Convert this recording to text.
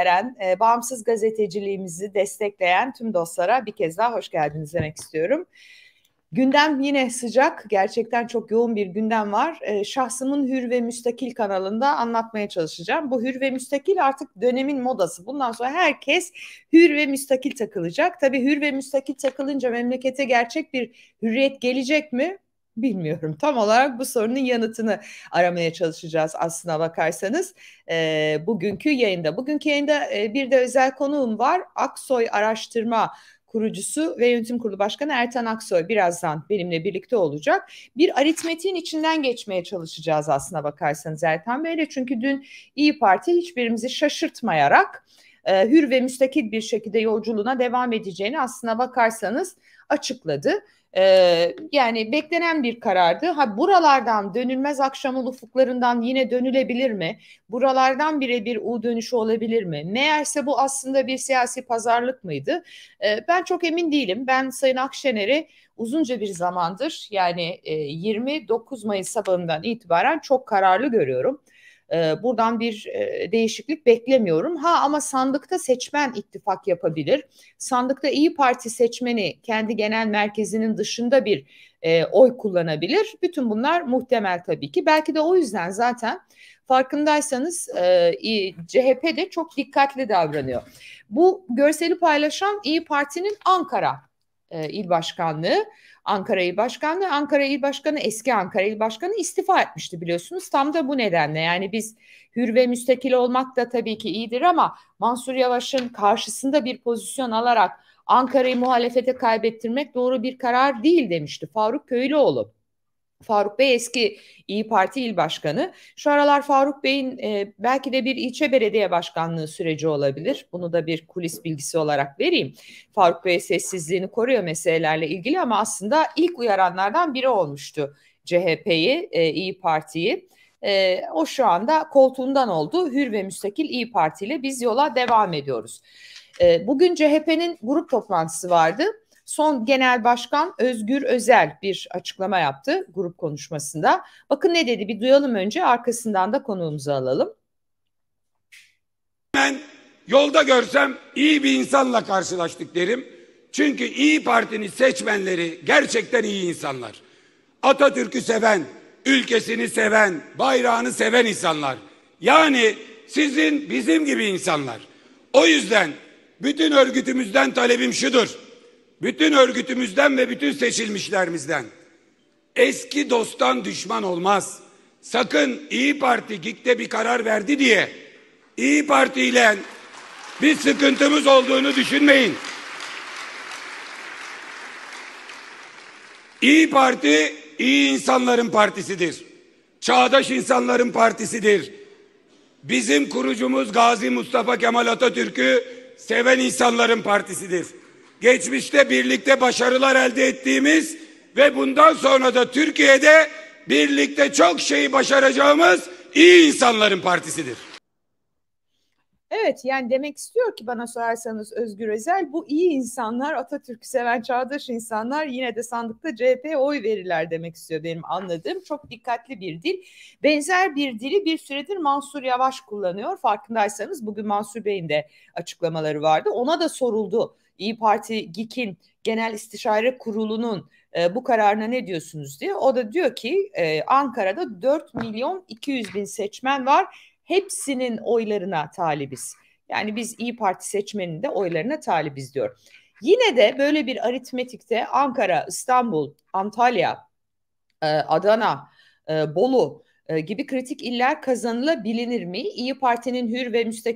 veren, e, bağımsız gazeteciliğimizi destekleyen tüm dostlara bir kez daha hoş geldiniz demek istiyorum. Gündem yine sıcak. Gerçekten çok yoğun bir gündem var. E, şahsımın Hür ve Müstakil kanalında anlatmaya çalışacağım. Bu Hür ve Müstakil artık dönemin modası. Bundan sonra herkes Hür ve Müstakil takılacak. Tabii Hür ve Müstakil takılınca memlekete gerçek bir hürriyet gelecek mi? Bilmiyorum. Tam olarak bu sorunun yanıtını aramaya çalışacağız aslına bakarsanız. E, bugünkü yayında. Bugünkü yayında e, bir de özel konuğum var. Aksoy Araştırma kurucusu ve yönetim kurulu başkanı Ertan Aksoy birazdan benimle birlikte olacak. Bir aritmetiğin içinden geçmeye çalışacağız aslına bakarsanız Ertan Bey'le. Çünkü dün İyi Parti hiçbirimizi şaşırtmayarak e, hür ve müstakil bir şekilde yolculuğuna devam edeceğini aslına bakarsanız açıkladı. Ee, yani beklenen bir karardı. Ha buralardan dönülmez akşamın ufuklarından yine dönülebilir mi? Buralardan bir U dönüşü olabilir mi? Meğerse bu aslında bir siyasi pazarlık mıydı? Ee, ben çok emin değilim. Ben Sayın Akşener'i uzunca bir zamandır yani e, 29 Mayıs sabahından itibaren çok kararlı görüyorum. Ee, buradan bir e, değişiklik beklemiyorum. Ha ama sandıkta seçmen ittifak yapabilir. Sandıkta İyi Parti seçmeni kendi genel merkezinin dışında bir e, oy kullanabilir. Bütün bunlar muhtemel tabii ki. Belki de o yüzden zaten farkındaysanız e, CHP de çok dikkatli davranıyor. Bu görseli paylaşan İyi Parti'nin Ankara e, il başkanlığı, Ankara il Başkanlığı. Ankara il Başkanı eski Ankara il Başkanı istifa etmişti biliyorsunuz. Tam da bu nedenle yani biz hür ve müstakil olmak da tabii ki iyidir ama Mansur Yavaş'ın karşısında bir pozisyon alarak Ankara'yı muhalefete kaybettirmek doğru bir karar değil demişti Faruk Köylüoğlu. Faruk Bey eski İyi Parti il başkanı. Şu aralar Faruk Bey'in e, belki de bir ilçe belediye başkanlığı süreci olabilir. Bunu da bir kulis bilgisi olarak vereyim. Faruk Bey sessizliğini koruyor meselelerle ilgili ama aslında ilk uyaranlardan biri olmuştu CHP'yi, e, İyi Parti'yi. E, o şu anda koltuğundan oldu. Hür ve müstakil İyi Parti ile biz yola devam ediyoruz. E, bugün CHP'nin grup toplantısı vardı. Son Genel Başkan Özgür Özel bir açıklama yaptı grup konuşmasında. Bakın ne dedi bir duyalım önce arkasından da konuğumuzu alalım. Ben yolda görsem iyi bir insanla karşılaştık derim. Çünkü İyi Parti'nin seçmenleri gerçekten iyi insanlar. Atatürk'ü seven, ülkesini seven, bayrağını seven insanlar. Yani sizin bizim gibi insanlar. O yüzden bütün örgütümüzden talebim şudur bütün örgütümüzden ve bütün seçilmişlerimizden eski dosttan düşman olmaz. Sakın İyi Parti GİK'te bir karar verdi diye İyi Parti ile bir sıkıntımız olduğunu düşünmeyin. İyi Parti iyi insanların partisidir. Çağdaş insanların partisidir. Bizim kurucumuz Gazi Mustafa Kemal Atatürk'ü seven insanların partisidir geçmişte birlikte başarılar elde ettiğimiz ve bundan sonra da Türkiye'de birlikte çok şeyi başaracağımız iyi insanların partisidir. Evet yani demek istiyor ki bana sorarsanız Özgür Özel bu iyi insanlar Atatürk'ü seven çağdaş insanlar yine de sandıkta CHP oy verirler demek istiyor benim anladığım. Çok dikkatli bir dil. Benzer bir dili bir süredir Mansur Yavaş kullanıyor. Farkındaysanız bugün Mansur Bey'in de açıklamaları vardı. Ona da soruldu. İyi Parti GİK'in Genel İstişare Kurulu'nun e, bu kararına ne diyorsunuz diye. O da diyor ki e, Ankara'da 4 milyon 200 bin seçmen var hepsinin oylarına talibiz. Yani biz İyi Parti seçmeninin de oylarına talibiz diyor. Yine de böyle bir aritmetikte Ankara, İstanbul, Antalya, e, Adana, e, Bolu e, gibi kritik iller kazanılabilir mi? İyi Parti'nin hür ve müstakil